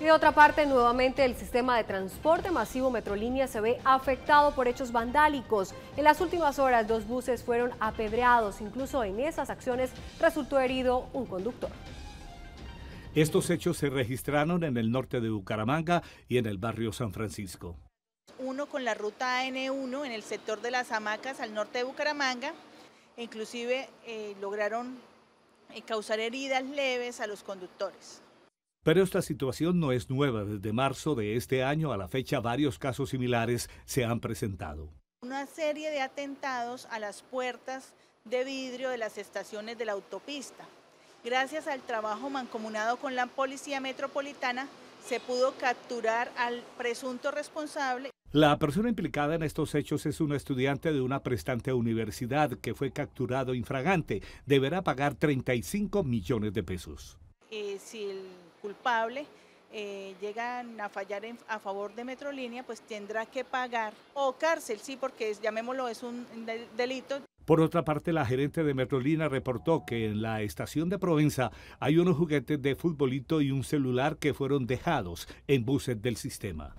Y de otra parte, nuevamente el sistema de transporte masivo Metrolínea se ve afectado por hechos vandálicos. En las últimas horas, dos buses fueron apedreados. Incluso en esas acciones resultó herido un conductor. Estos hechos se registraron en el norte de Bucaramanga y en el barrio San Francisco. Uno con la ruta AN1 en el sector de las hamacas al norte de Bucaramanga. E inclusive eh, lograron eh, causar heridas leves a los conductores. Pero esta situación no es nueva. Desde marzo de este año a la fecha varios casos similares se han presentado. Una serie de atentados a las puertas de vidrio de las estaciones de la autopista. Gracias al trabajo mancomunado con la Policía Metropolitana, se pudo capturar al presunto responsable. La persona implicada en estos hechos es un estudiante de una prestante universidad que fue capturado infragante. Deberá pagar 35 millones de pesos. Eh, si el culpable eh, llega a fallar a favor de Metrolínea, pues tendrá que pagar o cárcel, sí, porque llamémoslo, es un delito. Por otra parte, la gerente de Metrolínea reportó que en la estación de Provenza hay unos juguetes de futbolito y un celular que fueron dejados en buses del sistema.